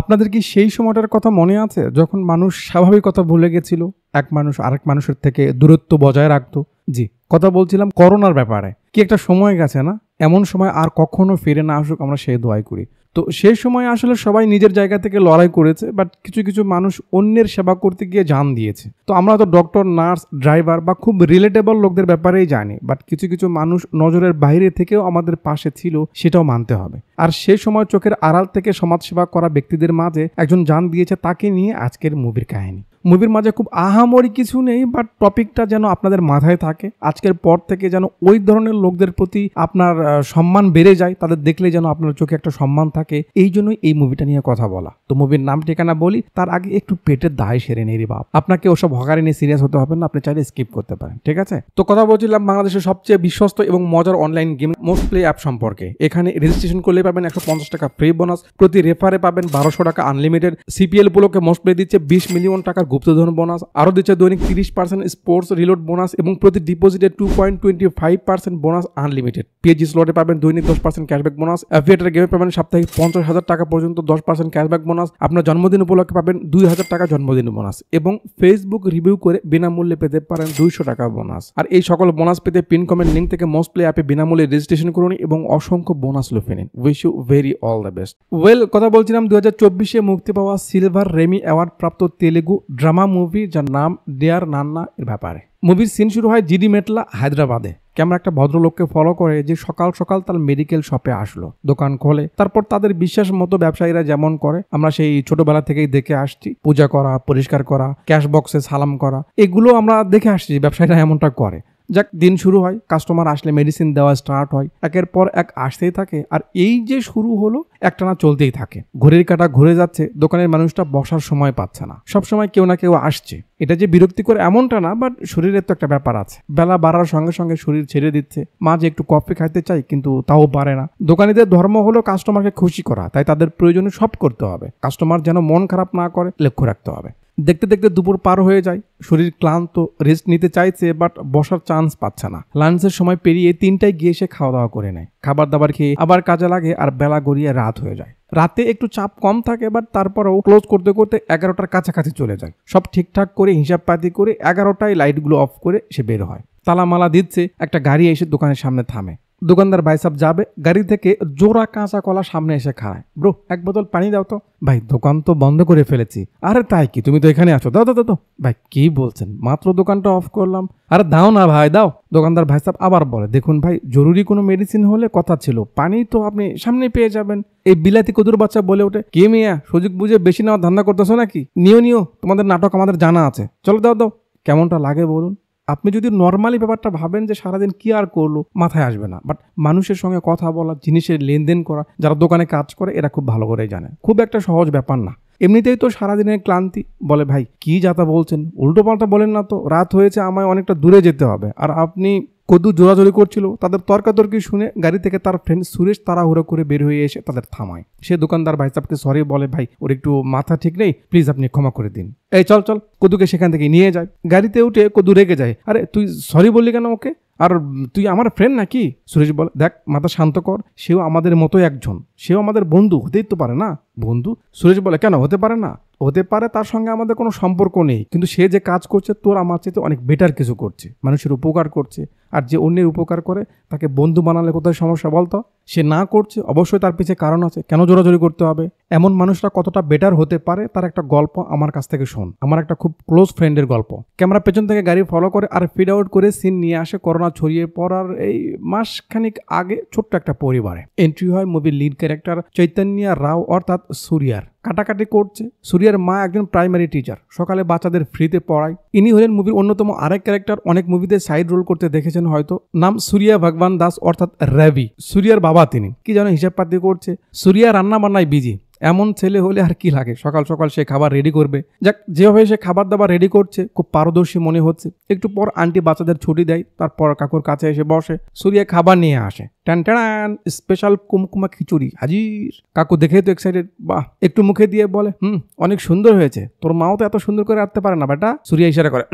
আপনাদের কি সেই সময়টার কথা মনে আছে যখন মানুষ স্বাভাবিকতা ভুলে গেছিল এক মানুষ আরেক মানুষের থেকে দূরত্ব বজায় রাখত জি কথা বলছিলাম করোনার ব্যাপারে কি একটা সময় গেছে না এমন সময় আর কখনো ফিরে না আসুক আমরা সেই দোয়াই করি তো সেই সময় আসলে সবাই নিজের জায়গা থেকে লড়াই করেছে বাট কিছু কিছু মানুষ অন্যের সেবা করতে গিয়ে জান দিয়েছে তো আমরা তো ডক্টর নার্স ড্রাইভার বা খুব রিলেটেবল লোকদের ব্যাপারেই জানি বাট কিছু কিছু মানুষ নজরের বাইরে থেকেও আমাদের পাশে ছিল সেটাও মানতে হবে আর সে সময় চোখের আড়াল থেকে সমাজসেবা করা ব্যক্তিদের মাঝে একজন জান দিয়েছে তাকে নিয়ে আজকের মুভির কাহিনী মুভির মাঝে খুব আহামরি কিছু নেই বাট টপিকটা যেন আপনাদের মাথায় থাকে আজকের পর থেকে যেন ওই ধরনের লোকদের প্রতি আপনার সম্মান বেড়ে যায় তাদের দেখলে যেন আপনার চোখে একটা সম্মান থাকে এই জন্যই এই মুভিটা নিয়ে কথা বলা তো মুভির নাম ঠিকানা বলি তার আগে একটু পেটের দায় সেরে নেই রে বাপ আপনাকে ওসব হকারে নিয়ে সিরিয়াস হতে হবে না আপনি চাইলে স্কিপ করতে পারেন ঠিক আছে তো কথা বলছিলাম বাংলাদেশের সবচেয়ে বিশ্বস্ত এবং মজার online game most play app সম্পর্কে এখানে রেজিস্ট্রেশন করলে পাবেন একশো পঞ্চাশ টাকা ফ্রি বোনাস প্রতি রেফারে পাবেন বারোশো টাকা আনলিমিটেড সিপিএল গুলোকে মোস্ট প্লে দিচ্ছে বিশ মিলিয়ন টাকার গুপ্তধন বোনাস আরও দিচ্ছে দৈনিক তিরিশ পার্সেন্ট স্পোর্টস রিলোড বোনাস এবং প্রতি ডিপোজিটে two point twenty five percent bonus unlimited পেজি স্লটে পাবেন দৈনিক দশ পার্সেন্ট ক্যাশব্যাক বোনাস অ্যাফিয়েটার গেমে পাবেন সাপ্তাহিক পঞ্চাশ হাজার টাকা পর্যন্ত দশ পার্সেন্ট ক্যাশব্যাক বোনাস আপনার জন্মদিন উপলক্ষে পাবেন দুই হাজার টাকা জন্মদিন বোনাস এবং ফেসবুক রিভিউ করে বিনামূল্যে পেতে পারেন দুইশো টাকা বোনাস আর এই সকল বোনাস পেতে পিন কমেন্ট লিঙ্ক থেকে মোস্ট প্লে অ্যাপে বিনামূল্যে রেজিস্ট্রেশন করুন এবং অসংখ্য বোনাস লুফে নিন wish you very all the best well কথা বলছিলাম দু হাজার চব্বিশে মুক্তি পাওয়া সিলভার রেমি অ্যাওয়ার্ড প্রাপ্ত তেলেগু ড্রামা মুভি যার নাম দেয়ার নান্না এর ব্যাপারে মুভির সিন শুরু হয় জিডি মেটলা হায়দ্রাবাদে ক্যামেরা একটা ভদ্রলোককে ফলো করে যে সকাল সকাল তার মেডিকেল শপে আসলো দোকান খোলে তারপর তাদের বিশ্বাস মতো ব্যবসায়ীরা যেমন করে আমরা সেই ছোটবেলা থেকেই দেখে আসছি পূজা করা পরিষ্কার করা ক্যাশ বক্সে সালাম করা এগুলো আমরা দেখে আসছি ব্যবসায়ীরা এমনটা করে যাক দিন শুরু হয় কাস্টমার আসলে মেডিসিন দেওয়া স্টার্ট হয় একের পর এক আসতেই থাকে আর এই যে শুরু হলো একটানা চলতেই থাকে ঘড়ির কাটা ঘুরে যাচ্ছে দোকানের মানুষটা বসার সময় পাচ্ছে না সবসময় কেউ না কেউ আসছে এটা যে বিরক্তিকর এমনটা না বাট শরীরের তো একটা ব্যাপার আছে বেলা বাড়ার সঙ্গে সঙ্গে শরীর ছেড়ে দিচ্ছে মা যে একটু কফি খাইতে চাই কিন্তু তাও পারে না দোকানিদের ধর্ম হলো কাস্টমারকে খুশি করা তাই তাদের প্রয়োজনে সব করতে হবে কাস্টমার যেন মন খারাপ না করে লক্ষ্য রাখতে হবে দেখতে দেখতে দুপুর পার হয়ে যায় শরীর ক্লান্ত রেস্ট নিতে চাইছে বাট বসার চান্স পাচ্ছে না লাঞ্চের সময় পেরিয়ে তিনটায় গিয়ে সে খাওয়া দাওয়া করে নেয় খাবার দাবার খেয়ে আবার কাজে লাগে আর বেলা গড়িয়ে রাত হয়ে যায় রাতে একটু চাপ কম থাকে বাট তারপরেও ক্লোজ করতে করতে এগারোটার কাছাকাছি চলে যায় সব ঠিকঠাক করে হিসাবপাতি করে এগারোটায় লাইটগুলো অফ করে সে বের হয় তালামালা দিচ্ছে একটা গাড়ি এসে দোকানের সামনে থামে দোকানদার ভাই সাহেব যাবে গাড়ি থেকে জোড়া কাঁচা কলা সামনে এসে খায় ব্রো এক বোতল পানি দাও তো ভাই দোকান তো বন্ধ করে ফেলেছি আরে তাই কি তুমি তো এখানে আছো দাও দাও ভাই কি বলছেন মাত্র দোকানটা অফ করলাম আরে দাও না ভাই দাও দোকানদার ভাই সাহেব আবার বলে দেখুন ভাই জরুরি কোনো মেডিসিন হলে কথা ছিল পানি তো আপনি সামনে পেয়ে যাবেন এই বিলাতি কদুর বাচ্চা বলে ওঠে কে মিয়া সুযোগ বুঝে বেশি নেওয়ার ধান্দা করতেছো নাকি নিও নিও তোমাদের নাটক আমাদের জানা আছে চলো দাও দাও কেমনটা লাগে বলুন আপনি যদি নর্মালি ব্যাপারটা ভাবেন যে সারাদিন কি আর করলো মাথায় আসবে না বাট মানুষের সঙ্গে কথা বলা জিনিসের লেনদেন করা যারা দোকানে কাজ করে এরা খুব ভালো করে জানে খুব একটা সহজ ব্যাপার না এমনিতেই তো সারাদিনের ক্লান্তি বলে ভাই কি যাতা বলছেন উল্টো পাল্টা বলেন না তো রাত হয়েছে আমায় অনেকটা দূরে যেতে হবে আর আপনি কদু জোরাজোরি করছিল তাদের তর্কাতর্কি শুনে গাড়ি থেকে তার ফ্রেন্ড সুরেশ তাড়াহুড়ো করে বের হয়ে এসে তাদের থামায় সে দোকানদার ভাই সাহেবকে সরি বলে ভাই ওর একটু মাথা ঠিক নেই প্লিজ আপনি ক্ষমা করে দিন এই চল চল কদুকে সেখান থেকে নিয়ে যায় গাড়িতে উঠে কদু রেগে যায় আরে তুই সরি বললি কেন ওকে আর তুই আমার ফ্রেন্ড নাকি সুরেশ বলে দেখ মাথা শান্ত কর সেও আমাদের মতো একজন সেও আমাদের বন্ধু হতেই তো পারে না বন্ধু সুরেশ বলে কেন হতে পারে না হতে পারে তার সঙ্গে আমাদের কোনো সম্পর্ক নেই কিন্তু সে যে কাজ করছে তোর আমার চেয়ে অনেক বেটার কিছু করছে মানুষের উপকার করছে আর যে অন্যের উপকার করে তাকে বন্ধু বানালে কোথায় সমস্যা বলতো সে না করছে অবশ্যই তার পিছিয়ে কারণ আছে কেন জোরাজোরি করতে হবে এমন মানুষরা কতটা বেটার হতে পারে তার একটা গল্প আমার কাছ থেকে শোন আমার একটা খুব ক্লোজ ফ্রেন্ডের গল্প ক্যামেরা পেছন থেকে গাড়ি ফলো করে আর ফিড আউট করে সিন নিয়ে আসে করোনা ঘটনা ছড়িয়ে পড়ার এই মাসখানিক আগে ছোট্ট একটা পরিবারে এন্ট্রি হয় মুভির লিড ক্যারেক্টার চৈতন্যা রাও অর্থাৎ সুরিয়ার কাটাকাটি করছে সুরিয়ার মা একজন প্রাইমারি টিচার সকালে বাচ্চাদের ফ্রিতে পড়ায় ইনি হলেন মুভির অন্যতম আরেক ক্যারেক্টার অনেক মুভিতে সাইড রোল করতে দেখেছেন হয়তো নাম সুরিয়া ভগবান দাস অর্থাৎ রবি সুরিয়ার বাবা তিনি কি যেন হিসাবপাতি করছে সুরিয়া রান্না বান্নায় বিজি এমন ছেলে হলে আর কি লাগে সকাল সকাল সে খাবার রেডি করবে যাক যেভাবে সে খাবার দাবার রেডি করছে খুব পারদর্শী মনে হচ্ছে একটু পর আন্টি বাচ্চাদের ছুটি দেয় তারপর কাকুর কাছে এসে বসে সুরিয়া খাবার নিয়ে আসে ট্যান ট্যান স্পেশাল কুমকুমা খিচুড়ি হাজির কাকু দেখেই তো এক্সাইটেড বাহ একটু মুখে দিয়ে বলে হুম অনেক সুন্দর হয়েছে তোর মাও তো এত সুন্দর করে রাখতে পারে না বেটা সুরিয়া ইশারা করে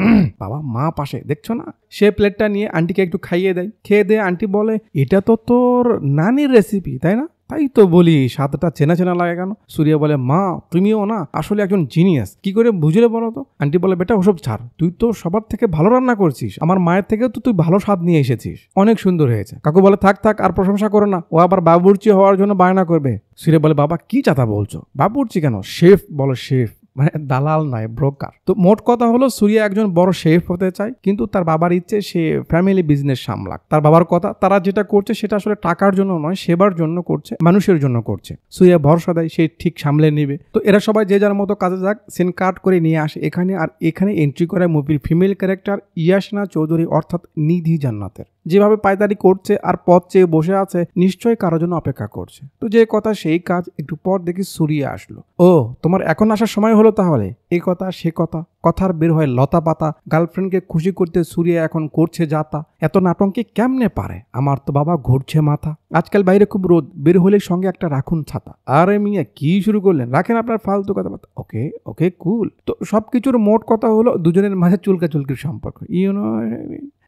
বাবা মা পাশে দেখছো না সে প্লেটটা নিয়ে আন্টিকে একটু খাইয়ে দেয় খেয়ে দেয় আন্টি বলে এটা তো তোর নানির রেসিপি তাই না তাই তো বলি সাতটা চেনা চেনা লাগে কেন সূর্য বলে মা তুমিও না আসলে একজন জিনিয়াস কি করে বুঝলে বলো তো আন্টি বলে বেটা ওসব ছাড় তুই তো সবার থেকে ভালো রান্না করছিস আমার মায়ের থেকেও তো তুই ভালো স্বাদ নিয়ে এসেছিস অনেক সুন্দর হয়েছে কাকু বলে থাক থাক আর প্রশংসা করো না ও আবার বাবুর্চি হওয়ার জন্য বায়না করবে সুরে বলে বাবা কি চাতা বলছো বাবুর্চি কেন শেফ বলো শেফ মানে দালাল নয় ব্রোকার তো মোট কথা হলো সুরিয়া একজন বড় শেফ হতে চায় কিন্তু তার বাবার ইচ্ছে সে ফ্যামিলি বিজনেস সামলাক তার বাবার কথা তারা যেটা করছে সেটা আসলে টাকার জন্য নয় সেবার জন্য করছে মানুষের জন্য করছে সুরিয়া ভরসা দেয় সে ঠিক সামলে নেবে তো এরা সবাই যে যার মতো কাজে যাক সিন কাট করে নিয়ে আসে এখানে আর এখানে এন্ট্রি করে মুভির ফিমেল ক্যারেক্টার ইয়াসনা চৌধুরী অর্থাৎ নিধি জান্নাতের যেভাবে পায়তারি করছে আর পথ চেয়ে বসে আছে নিশ্চয়ই কারো জন্য অপেক্ষা করছে তো যে কথা সেই কাজ একটু পর দেখি সরিয়ে আসলো ও তোমার এখন আসার সময় হলো তাহলে এ কথা সে কথা কথার বের হয় লতা পাতা গার্লফ্রেন্ডকে খুশি করতে সুরিয়া এখন করছে যাতা এত নাটঙ্কে কেমনে পারে আমার তো বাবা ঘুরছে মাথা আজকাল বাইরে খুব রোদ বের হলে সঙ্গে একটা রাখুন ছাতা আরে মিয়া কি শুরু করলেন রাখেন আপনার ফালতু কথাবার্তা ওকে ওকে কুল তো সব কিছুর মোট কথা হলো দুজনের মাঝে চুলকা চুলকির সম্পর্ক ইউনো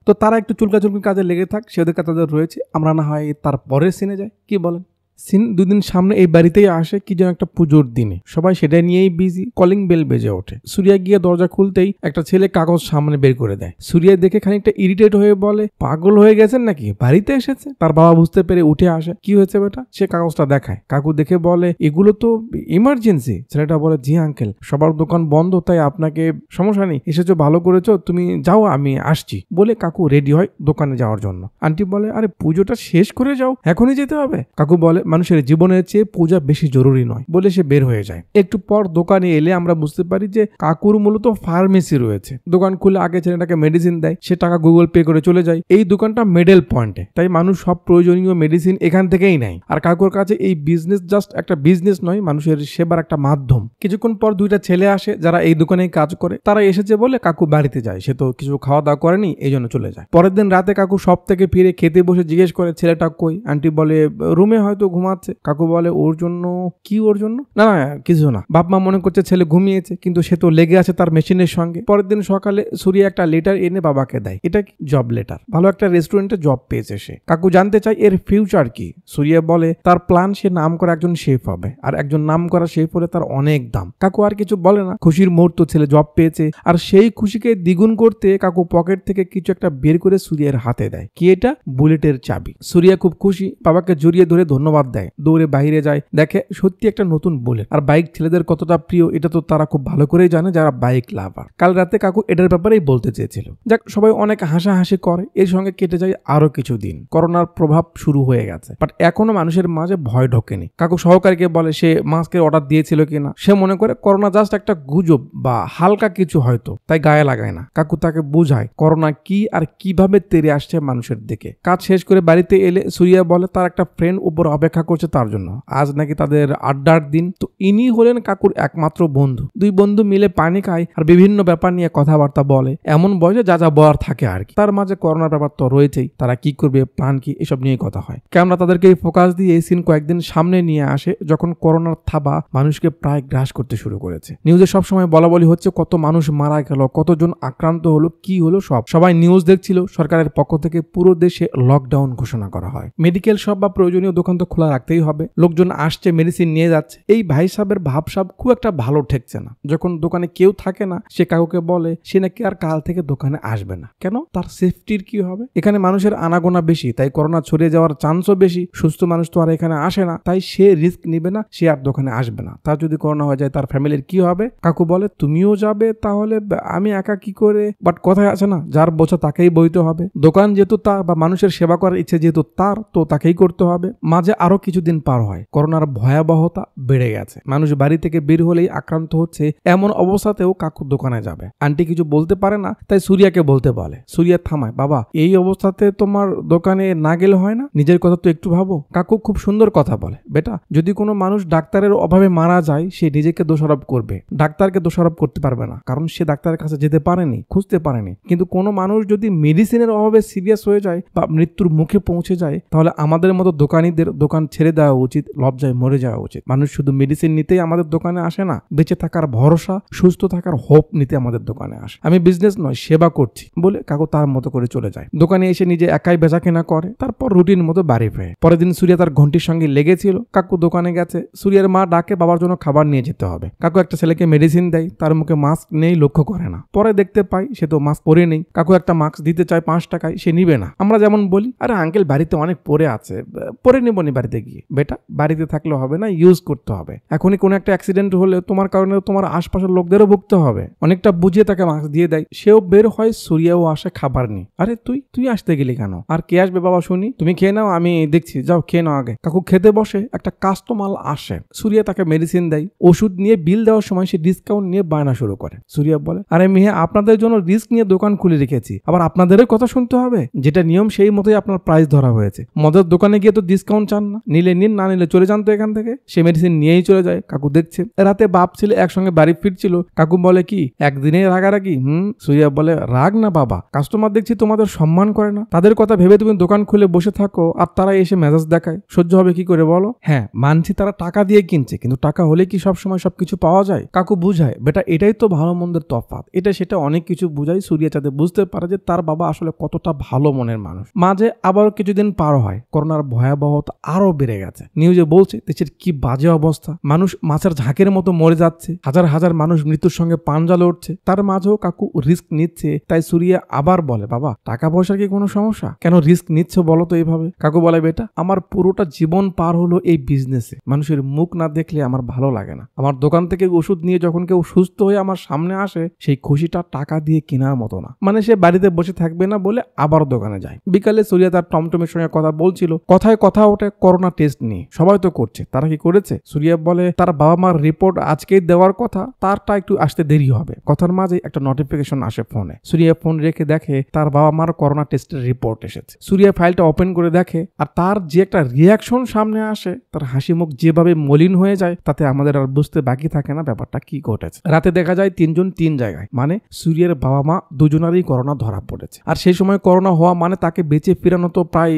তো তারা একটু চুলকা চুলকি কাজে লেগে থাক সে কাছে তাদের রয়েছে আমরা না হয় তার পরের সিনে যাই কি বলেন সিন দুদিন সামনে এই বাড়িতেই আসে কি যেন একটা পুজোর দিনে সবাই সেটা নিয়েই বিজি কলিং বেল বেজে ওঠে সুরিয়া গিয়ে দরজা খুলতেই একটা ছেলে কাগজ সামনে বের করে দেয় সুরিয়া দেখে খানিকটা ইরিটেট হয়ে বলে পাগল হয়ে গেছেন নাকি বাড়িতে এসেছে তার বাবা বুঝতে পেরে উঠে আসে কি হয়েছে বেটা সে কাগজটা দেখায় কাকু দেখে বলে এগুলো তো ইমার্জেন্সি ছেলেটা বলে জি আঙ্কেল সবার দোকান বন্ধ তাই আপনাকে সমস্যা নেই এসেছো ভালো করেছো তুমি যাও আমি আসছি বলে কাকু রেডি হয় দোকানে যাওয়ার জন্য আন্টি বলে আরে পুজোটা শেষ করে যাও এখনই যেতে হবে কাকু বলে মানুষের জীবনের চেয়ে পূজা বেশি জরুরি নয় বলে সে বের হয়ে যায় একটু পর দোকানে এলে আমরা বুঝতে পারি যে কাকুর মূলত ফার্মেসি রয়েছে দোকান খুলে আগে ছেলেটাকে মেডিসিন দেয় সে টাকা গুগল পে করে চলে যায় এই দোকানটা মেডেল পয়েন্টে তাই মানুষ সব প্রয়োজনীয় মেডিসিন এখান থেকেই নেয় আর কাকুর কাছে এই বিজনেস জাস্ট একটা বিজনেস নয় মানুষের সেবার একটা মাধ্যম কিছুক্ষণ পর দুইটা ছেলে আসে যারা এই দোকানে কাজ করে তারা এসেছে বলে কাকু বাড়িতে যায় সে তো কিছু খাওয়া দাওয়া করেনি এই জন্য চলে যায় পরের দিন রাতে কাকু সব থেকে ফিরে খেতে বসে জিজ্ঞেস করে ছেলেটা কই আন্টি বলে রুমে হয়তো ঘুমাচ্ছে কাকু বলে ওর জন্য কি ওর জন্য না না কিছু না বাপ মা মনে করছে ছেলে ঘুমিয়েছে কিন্তু সে তো লেগে আছে তার মেশিনের সঙ্গে পরের দিন সকালে সুরি একটা লেটার এনে বাবাকে দেয় এটা জব লেটার ভালো একটা রেস্টুরেন্টে জব পেয়েছে সে কাকু জানতে চায় এর ফিউচার কি সুরিয়া বলে তার প্ল্যান সে নাম করা একজন শেফ হবে আর একজন নাম করা শেফ হলে তার অনেক দাম কাকু আর কিছু বলে না খুশির মুহূর্ত ছেলে জব পেয়েছে আর সেই খুশিকে দ্বিগুণ করতে কাকু পকেট থেকে কিছু একটা বের করে সুরিয়ার হাতে দেয় কি এটা বুলেটের চাবি সুরিয়া খুব খুশি বাবাকে জড়িয়ে ধরে ধন্যবাদ জবাব দেয় দৌড়ে বাইরে যায় দেখে সত্যি একটা নতুন বুলেট আর বাইক ছেলেদের কতটা প্রিয় এটা তো তারা খুব ভালো করেই জানে যারা বাইক লাভার কাল রাতে কাকু এটার ব্যাপারেই বলতে চেয়েছিল যাক সবাই অনেক হাসাহাসি করে এর সঙ্গে কেটে যায় আরো কিছু দিন করোনার প্রভাব শুরু হয়ে গেছে বাট এখনো মানুষের মাঝে ভয় ঢোকেনি কাকু সহকারীকে বলে সে মাস্কের অর্ডার দিয়েছিল কিনা সে মনে করে করোনা জাস্ট একটা গুজব বা হালকা কিছু হয়তো তাই গায়ে লাগায় না কাকু তাকে বোঝায় করোনা কি আর কিভাবে তেরে আসছে মানুষের দিকে কাজ শেষ করে বাড়িতে এলে সুরিয়া বলে তার একটা ফ্রেন্ড উপর অপেক্ষা অপেক্ষা করছে তার জন্য আজ নাকি তাদের আড্ডার দিন তো ইনি হলেন কাকুর একমাত্র বন্ধু দুই বন্ধু মিলে পানি খায় আর বিভিন্ন ব্যাপার নিয়ে কথাবার্তা বলে এমন বয়সে যা যা বর থাকে আর কি তার মাঝে করোনার ব্যাপার তো রয়েছেই তারা কি করবে প্ল্যান কি এসব নিয়ে কথা হয় ক্যামেরা তাদেরকে ফোকাস দিয়ে এই সিন কয়েকদিন সামনে নিয়ে আসে যখন করোনার থাবা মানুষকে প্রায় গ্রাস করতে শুরু করেছে নিউজে সবসময় বলা বলি হচ্ছে কত মানুষ মারা গেল কতজন আক্রান্ত হলো কি হলো সব সবাই নিউজ দেখছিল সরকারের পক্ষ থেকে পুরো দেশে লকডাউন ঘোষণা করা হয় মেডিকেল শপ বা প্রয়োজনীয় দোকান তো খোলা খোলা রাখতেই হবে লোকজন আসছে মেডিসিন নিয়ে যাচ্ছে এই ভাই সাহেবের ভাবসাব খুব একটা ভালো ঠেকছে না যখন দোকানে কেউ থাকে না সে কাউকে বলে সে নাকি আর কাল থেকে দোকানে আসবে না কেন তার সেফটির কি হবে এখানে মানুষের আনাগোনা বেশি তাই করোনা ছড়িয়ে যাওয়ার চান্সও বেশি সুস্থ মানুষ তো আর এখানে আসে না তাই সে রিস্ক নিবে না সে আর দোকানে আসবে না তার যদি করোনা হয়ে যায় তার ফ্যামিলির কি হবে কাকু বলে তুমিও যাবে তাহলে আমি একা কি করে বাট কথায় আছে না যার বোঝা তাকেই বইতে হবে দোকান যেহেতু তার বা মানুষের সেবা করার ইচ্ছে যেহেতু তার তো তাকেই করতে হবে মাঝে আরো আরও কিছুদিন পার হয় করোনার ভয়াবহতা বেড়ে গেছে মানুষ বাড়ি থেকে বের হলেই আক্রান্ত হচ্ছে এমন অবস্থাতেও কাকুর দোকানে যাবে আন্টি কিছু বলতে পারে না তাই সুরিয়াকে বলতে বলে সুরিয়া থামায় বাবা এই অবস্থাতে তোমার দোকানে না গেলে হয় না নিজের কথা তো একটু ভাবো কাকু খুব সুন্দর কথা বলে বেটা যদি কোনো মানুষ ডাক্তারের অভাবে মারা যায় সে নিজেকে দোষারোপ করবে ডাক্তারকে দোষারোপ করতে পারবে না কারণ সে ডাক্তারের কাছে যেতে পারেনি খুঁজতে পারেনি কিন্তু কোনো মানুষ যদি মেডিসিনের অভাবে সিরিয়াস হয়ে যায় বা মৃত্যুর মুখে পৌঁছে যায় তাহলে আমাদের মতো দোকানিদের দোকান দোকান ছেড়ে দেওয়া উচিত লজ্জায় মরে যাওয়া উচিত মানুষ শুধু মেডিসিন নিতেই আমাদের দোকানে আসে না বেঁচে থাকার ভরসা সুস্থ থাকার হোপ নিতে আমাদের দোকানে আসে আমি বিজনেস নয় সেবা করছি বলে কাকু তার মতো করে চলে যায় দোকানে এসে নিজে একাই বেচা কেনা করে তারপর রুটিন মতো বাড়ি ফেরে পরের দিন সূর্যা তার ঘন্টির সঙ্গে লেগেছিল কাকু দোকানে গেছে সুরিয়ার মা ডাকে বাবার জন্য খাবার নিয়ে যেতে হবে কাকু একটা ছেলেকে মেডিসিন দেয় তার মুখে মাস্ক নেই লক্ষ্য করে না পরে দেখতে পাই সে তো মাস্ক পরে নেই কাকু একটা মাস্ক দিতে চায় পাঁচ টাকায় সে নিবে না আমরা যেমন বলি আরে আঙ্কেল বাড়িতে অনেক পরে আছে পরে নিব নি বাড়ি বাড়িতে গিয়ে বেটা বাড়িতে থাকলে হবে না ইউজ করতে হবে এখনই কোনো একটা অ্যাক্সিডেন্ট হলে তোমার কারণে তোমার আশপাশের লোকদেরও ভুগতে হবে অনেকটা বুঝিয়ে তাকে মাস্ক দিয়ে দেয় সেও বের হয় সূর্যাও আসে খাবার নিয়ে আরে তুই তুই আসতে গেলি কেন আর কে আসবে বাবা শুনি তুমি খেয়ে নাও আমি দেখছি যাও খেয়ে নাও আগে কাকু খেতে বসে একটা কাস্টমাল আসে সুরিয়া তাকে মেডিসিন দেয় ওষুধ নিয়ে বিল দেওয়ার সময় সে ডিসকাউন্ট নিয়ে বায়না শুরু করে সুরিয়া বলে আরে মেয়ে আপনাদের জন্য রিস্ক নিয়ে দোকান খুলে রেখেছি আবার আপনাদেরও কথা শুনতে হবে যেটা নিয়ম সেই মতোই আপনার প্রাইস ধরা হয়েছে মদের দোকানে গিয়ে তো ডিসকাউন্ট চান না না নিলে নিন না নিলে চলে যান তো এখান থেকে সে মেডিসিন নিয়েই চলে যায় কাকু দেখছে রাতে বাপ ছিল একসঙ্গে বাড়ি ফিরছিল কাকু বলে কি একদিনে রাগারাগি হুম সুরিয়া বলে রাগ না বাবা কাস্টমার দেখছি তোমাদের সম্মান করে না তাদের কথা ভেবে তুমি দোকান খুলে বসে থাকো আর তারা এসে মেজাজ দেখায় সহ্য হবে কি করে বলো হ্যাঁ মানছি তারা টাকা দিয়ে কিনছে কিন্তু টাকা হলে কি সবসময় সবকিছু পাওয়া যায় কাকু বুঝায় বেটা এটাই তো ভালো মন্দের তফাৎ এটা সেটা অনেক কিছু বুঝায় সুরিয়া চাঁদে বুঝতে পারে যে তার বাবা আসলে কতটা ভালো মনের মানুষ মাঝে আবার কিছুদিন পার হয় করোনার ভয়াবহতা আরো আরো বেড়ে গেছে নিউজে বলছে দেশের কি বাজে অবস্থা মানুষ মাছের ঝাঁকের মতো মরে যাচ্ছে হাজার হাজার মানুষ মৃত্যুর সঙ্গে পান পাঞ্জা উঠছে তার মাঝেও কাকু রিস্ক নিচ্ছে তাই সুরিয়া আবার বলে বাবা টাকা পয়সার কি কোনো সমস্যা কেন রিস্ক নিচ্ছ বলো তো এইভাবে কাকু বলে বেটা আমার পুরোটা জীবন পার হলো এই বিজনেসে মানুষের মুখ না দেখলে আমার ভালো লাগে না আমার দোকান থেকে ওষুধ নিয়ে যখন কেউ সুস্থ হয়ে আমার সামনে আসে সেই খুশিটা টাকা দিয়ে কেনার মতো না মানে সে বাড়িতে বসে থাকবে না বলে আবার দোকানে যায় বিকালে সুরিয়া তার টমটমের সঙ্গে কথা বলছিল কথায় কথা ওঠে কর করোনা টেস্ট নিয়ে সবাই তো করছে তারা কি করেছে সুরিয়া বলে তার বাবা মার রিপোর্ট আজকেই দেওয়ার কথা তারটা একটু আসতে দেরি হবে কথার মাঝে একটা নোটিফিকেশন আসে ফোনে সুরিয়া ফোন রেখে দেখে তার বাবা মার করোনা টেস্টের রিপোর্ট এসেছে সুরিয়া ফাইলটা ওপেন করে দেখে আর তার যে একটা রিয়াকশন সামনে আসে তার হাসি মুখ যেভাবে মলিন হয়ে যায় তাতে আমাদের আর বুঝতে বাকি থাকে না ব্যাপারটা কি ঘটেছে রাতে দেখা যায় তিনজন তিন জায়গায় মানে সুরিয়ার বাবা মা দুজনারই করোনা ধরা পড়েছে আর সেই সময় করোনা হওয়া মানে তাকে বেঁচে ফিরানো তো প্রায়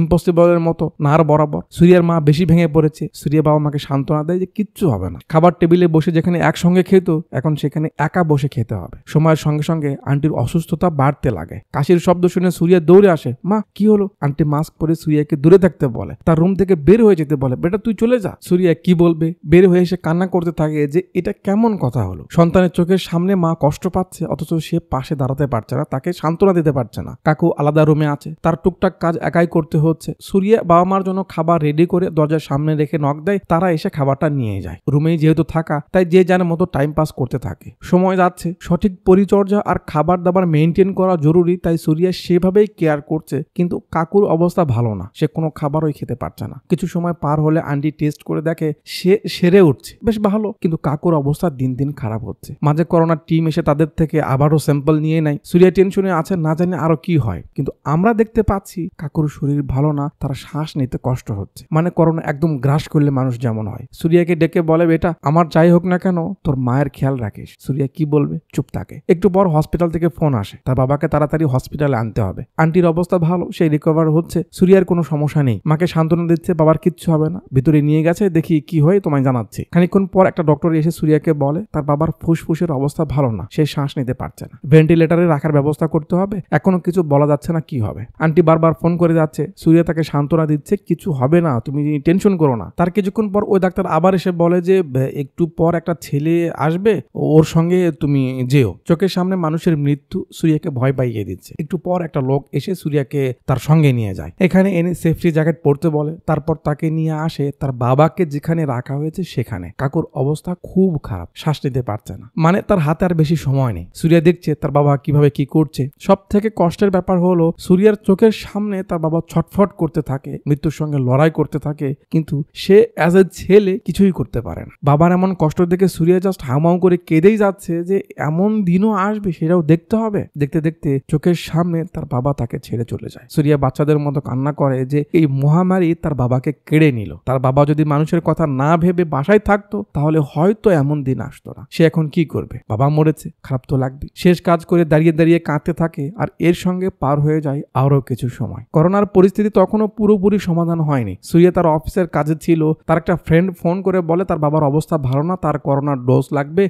ইম্পসিবলের মতো নার বরাবর পর সুরিয়ার মা বেশি ভেঙে পড়েছে সুরিয়া বাবা মাকে সান্ত্বনা দেয় যে কিচ্ছু হবে না খাবার টেবিলে বসে যেখানে একসঙ্গে খেত এখন সেখানে একা বসে খেতে হবে সময়ের সঙ্গে সঙ্গে আন্টির অসুস্থতা বাড়তে লাগে কাশির শব্দ শুনে সুরিয়া দৌড়ে আসে মা কি হলো আন্টি মাস্ক পরে সুরিয়াকে দূরে থাকতে বলে তার রুম থেকে বের হয়ে যেতে বলে বেটা তুই চলে যা সুরিয়া কি বলবে বের হয়ে এসে কান্না করতে থাকে যে এটা কেমন কথা হলো সন্তানের চোখের সামনে মা কষ্ট পাচ্ছে অথচ সে পাশে দাঁড়াতে পারছে না তাকে সান্ত্বনা দিতে পারছে না কাকু আলাদা রুমে আছে তার টুকটাক কাজ একাই করতে হচ্ছে সুরিয়া বাবা মার জন্য খাবার খাবার রেডি করে দরজার সামনে রেখে নক দেয় তারা এসে খাবারটা নিয়ে যায় রুমেই যেহেতু থাকা তাই যে যার মতো টাইম পাস করতে থাকে সময় যাচ্ছে সঠিক পরিচর্যা আর খাবার দাবার মেনটেন করা জরুরি তাই সুরিয়া সেভাবেই কেয়ার করছে কিন্তু কাকুর অবস্থা ভালো না সে কোনো খাবারই খেতে পারছে না কিছু সময় পার হলে আন্টি টেস্ট করে দেখে সে সেরে উঠছে বেশ ভালো কিন্তু কাকুর অবস্থা দিন দিন খারাপ হচ্ছে মাঝে করোনার টিম এসে তাদের থেকে আবারও স্যাম্পল নিয়ে নেয় সুরিয়া টেনশনে আছে না জানি আরো কি হয় কিন্তু আমরা দেখতে পাচ্ছি কাকুর শরীর ভালো না তারা শ্বাস নিতে কষ্ট হচ্ছে মানে করোনা একদম গ্রাস করলে মানুষ যেমন হয় সুরিয়াকে ডেকে বলে বেটা আমার যাই হোক না কেন তোর মায়ের খেয়াল রাখিস সুরিয়া কি বলবে চুপ থাকে একটু পর হসপিটাল থেকে ফোন আসে তার বাবাকে তাড়াতাড়ি হসপিটালে আনতে হবে আন্টির অবস্থা ভালো সেই রিকভার হচ্ছে সুরিয়ার কোনো সমস্যা নেই মাকে সান্ত্বনা দিচ্ছে বাবার কিচ্ছু হবে না ভিতরে নিয়ে গেছে দেখি কি হয় তোমায় জানাচ্ছি খানিক্ষণ পর একটা ডক্টর এসে সুরিয়াকে বলে তার বাবার ফুসফুসের অবস্থা ভালো না সে শ্বাস নিতে পারছে না ভেন্টিলেটারে রাখার ব্যবস্থা করতে হবে এখনো কিছু বলা যাচ্ছে না কি হবে আন্টি বারবার ফোন করে যাচ্ছে সুরিয়া তাকে সান্ত্বনা দিচ্ছে কিছু হবে হবে না তুমি টেনশন করো না তার কিছুক্ষণ পর ওই ডাক্তার আবার এসে বলে যে একটু পর একটা ছেলে আসবে ওর সঙ্গে তুমি যেও চোখের সামনে মানুষের মৃত্যু সুরিয়াকে ভয় পাইয়ে দিচ্ছে একটু পর একটা লোক এসে সুরিয়াকে তার সঙ্গে নিয়ে যায় এখানে এনে সেফটি জ্যাকেট পরতে বলে তারপর তাকে নিয়ে আসে তার বাবাকে যেখানে রাখা হয়েছে সেখানে কাকুর অবস্থা খুব খারাপ শ্বাস নিতে পারছে না মানে তার হাতে আর বেশি সময় নেই সুরিয়া দেখছে তার বাবা কিভাবে কি করছে সব থেকে কষ্টের ব্যাপার হলো সুরিয়ার চোখের সামনে তার বাবা ছটফট করতে থাকে মৃত্যুর সঙ্গে লড়াই করতে থাকে কিন্তু সে অ্যাজ এ ছেলে কিছুই করতে পারে না বাবার এমন কষ্ট দেখে সুরিয়া জাস্ট হাউমাউ করে কেঁদেই যাচ্ছে যে এমন দিনও আসবে সেটাও দেখতে হবে দেখতে দেখতে চোখের সামনে তার বাবা তাকে ছেড়ে চলে যায় সুরিয়া বাচ্চাদের মতো কান্না করে যে এই মহামারী তার বাবাকে কেড়ে নিল তার বাবা যদি মানুষের কথা না ভেবে বাসায় থাকতো তাহলে হয়তো এমন দিন আসতো না সে এখন কি করবে বাবা মরেছে খারাপ তো লাগবে শেষ কাজ করে দাঁড়িয়ে দাঁড়িয়ে কাঁদতে থাকে আর এর সঙ্গে পার হয়ে যায় আরও কিছু সময় করোনার পরিস্থিতি তখনও পুরোপুরি সমাধান হয় হয়নি সুরিয়া তার অফিসের কাজে ছিল তার একটা ফ্রেন্ড ফোন করে বলে তার বাবার অবস্থা ভালো না তার করোনার ডোজ লাগবে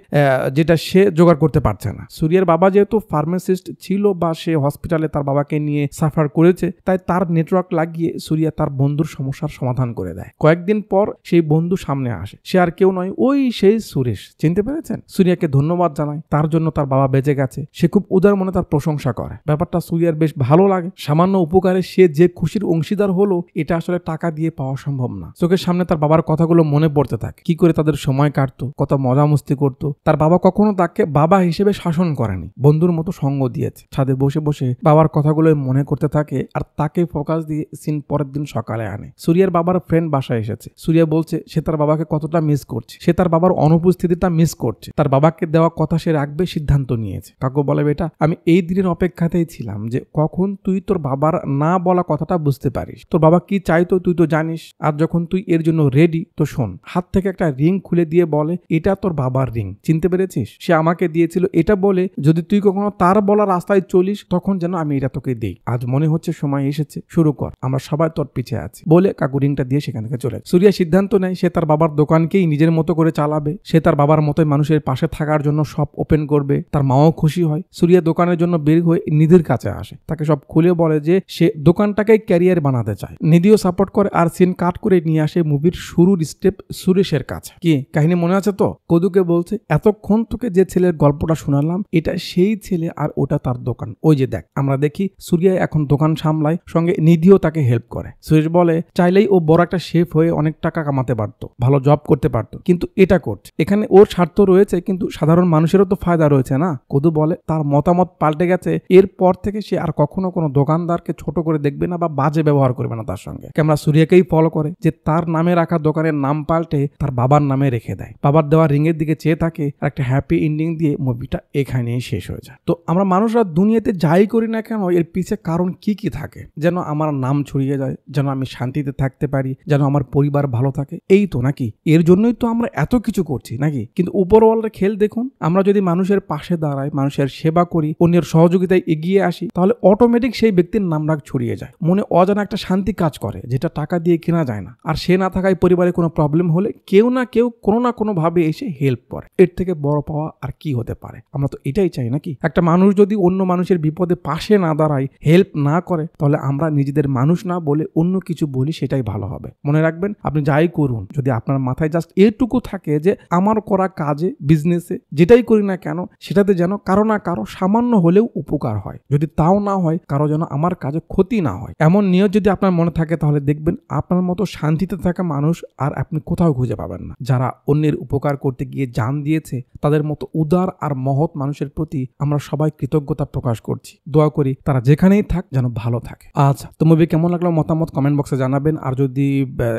যেটা সে জোগাড় করতে পারছে না সুরিয়ার বাবা যেহেতু ফার্মাসিস্ট ছিল বা সে হসপিটালে তার বাবাকে নিয়ে সাফার করেছে তাই তার নেটওয়ার্ক লাগিয়ে সুরিয়া তার বন্ধুর সমস্যার সমাধান করে দেয় কয়েকদিন পর সেই বন্ধু সামনে আসে সে আর কেউ নয় ওই সেই সুরেশ চিনতে পেরেছেন সুরিয়াকে ধন্যবাদ জানায় তার জন্য তার বাবা বেঁচে গেছে সে খুব উদার মনে তার প্রশংসা করে ব্যাপারটা সুরিয়ার বেশ ভালো লাগে সামান্য উপকারে সে যে খুশির অংশীদার হলো এটা আসলে টাকা টাকা দিয়ে পাওয়া সম্ভব না চোখের সামনে তার বাবার কথাগুলো মনে পড়তে থাকে কি করে তাদের সময় কাটতো কত মজা মস্তি করতো তার বাবা কখনো তাকে বাবা হিসেবে শাসন করেনি বন্ধুর মতো সঙ্গ দিয়েছে ছাদে বসে বসে বাবার কথাগুলো মনে করতে থাকে আর তাকে ফোকাস দিয়ে সিন পরের দিন সকালে আনে সুরিয়ার বাবার ফ্রেন্ড বাসায় এসেছে সুরিয়া বলছে সে তার বাবাকে কতটা মিস করছে সে তার বাবার অনুপস্থিতিটা মিস করছে তার বাবাকে দেওয়া কথা সে রাখবে সিদ্ধান্ত নিয়েছে কাকু বলে বেটা আমি এই দিনের অপেক্ষাতেই ছিলাম যে কখন তুই তোর বাবার না বলা কথাটা বুঝতে পারিস তোর বাবা কি চাইতো তুই তুই তো জানিস আর যখন তুই এর জন্য রেডি তো শোন হাত থেকে একটা রিং খুলে দিয়ে বলে এটা তোর বাবার রিং চিনতে পেরেছিস সে আমাকে দিয়েছিল এটা বলে যদি তুই কখনো তার বলা রাস্তায় চলিস তখন যেন আমি এটা তোকে দেই আজ মনে হচ্ছে সময় এসেছে শুরু কর আমরা সবাই তোর পিছে আছি বলে কাকু রিংটা দিয়ে সেখান থেকে চলে সুরিয়া সিদ্ধান্ত নেয় সে তার বাবার দোকানকেই নিজের মতো করে চালাবে সে তার বাবার মতোই মানুষের পাশে থাকার জন্য সব ওপেন করবে তার মাও খুশি হয় সুরিয়া দোকানের জন্য বের হয়ে নিধির কাছে আসে তাকে সব খুলে বলে যে সে দোকানটাকে ক্যারিয়ার বানাতে চায় নিধিও সাপোর্ট করে আর সিন কাট করে নিয়ে আসে মুভির শুরুর স্টেপ সুরেশের কাছে কি কাহিনী মনে আছে তো কদুকে বলছে এতক্ষণ তোকে যে ছেলের গল্পটা শোনালাম এটা সেই ছেলে আর ওটা তার দোকান ওই যে দেখ আমরা দেখি সুরিয়া এখন দোকান সামলায় সঙ্গে নিধিও তাকে হেল্প করে সুরেশ বলে চাইলেই ও বড় একটা শেফ হয়ে অনেক টাকা কামাতে পারতো ভালো জব করতে পারতো কিন্তু এটা করছে এখানে ওর স্বার্থ রয়েছে কিন্তু সাধারণ মানুষেরও তো ফায়দা রয়েছে না কদু বলে তার মতামত পাল্টে গেছে এর পর থেকে সে আর কখনো কোনো দোকানদারকে ছোট করে দেখবে না বা বাজে ব্যবহার করবে না তার সঙ্গে ক্যামেরা সুরিয়াকেই ফলো করে যে তার নামে রাখা দোকানের নাম পাল্টে তার বাবার নামে রেখে দেয় বাবার দেওয়া রিংয়ের দিকে চেয়ে থাকে আর একটা হ্যাপি এন্ডিং দিয়ে মুভিটা এখানেই শেষ হয়ে যায় তো আমরা মানুষরা দুনিয়াতে যাই করি না কেন এর পিছে কারণ কি কি থাকে যেন আমার নাম ছড়িয়ে যায় যেন আমি শান্তিতে থাকতে পারি যেন আমার পরিবার ভালো থাকে এই তো নাকি এর জন্যই তো আমরা এত কিছু করছি নাকি কিন্তু উপরওয়ালার খেল দেখুন আমরা যদি মানুষের পাশে দাঁড়াই মানুষের সেবা করি অন্যের সহযোগিতায় এগিয়ে আসি তাহলে অটোমেটিক সেই ব্যক্তির নাম রাগ ছড়িয়ে যায় মনে অজানা একটা শান্তি কাজ করে যেটা টাকা দিয়ে কেনা যায় না আর সে না থাকায় পরিবারে কোনো প্রবলেম হলে কেউ না কেউ কোনো না কোনোভাবে এসে হেল্প করে এর থেকে বড় পাওয়া আর কি হতে পারে আমরা তো এটাই চাই নাকি একটা মানুষ যদি অন্য মানুষের বিপদে পাশে না দাঁড়ায় হেল্প না করে তাহলে আমরা নিজেদের মানুষ না বলে অন্য কিছু বলি সেটাই ভালো হবে মনে রাখবেন আপনি যাই করুন যদি আপনার মাথায় জাস্ট এটুকু থাকে যে আমার করা কাজে বিজনেসে যেটাই করি না কেন সেটাতে যেন কারো না কারো সামান্য হলেও উপকার হয় যদি তাও না হয় কারো যেন আমার কাজে ক্ষতি না হয় এমন নিয়ত যদি আপনার মনে থাকে তাহলে দেখবেন দেখবেন আপনার মতো শান্তিতে থাকা মানুষ আর আপনি কোথাও খুঁজে পাবেন না যারা অন্যের উপকার করতে গিয়ে যান দিয়েছে তাদের মতো উদার আর মহৎ মানুষের প্রতি আমরা সবাই কৃতজ্ঞতা প্রকাশ করছি দোয়া করি তারা যেখানেই থাক যেন ভালো থাকে আচ্ছা তো মুভি কেমন লাগলো মতামত কমেন্ট বক্সে জানাবেন আর যদি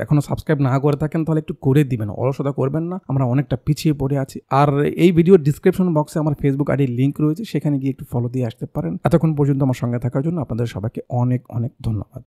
এখনো সাবস্ক্রাইব না করে থাকেন তাহলে একটু করে দিবেন অলসতা করবেন না আমরা অনেকটা পিছিয়ে পড়ে আছি আর এই ভিডিওর ডিসক্রিপশন বক্সে আমার ফেসবুক আইডির লিঙ্ক রয়েছে সেখানে গিয়ে একটু ফলো দিয়ে আসতে পারেন এতক্ষণ পর্যন্ত আমার সঙ্গে থাকার জন্য আপনাদের সবাইকে অনেক অনেক ধন্যবাদ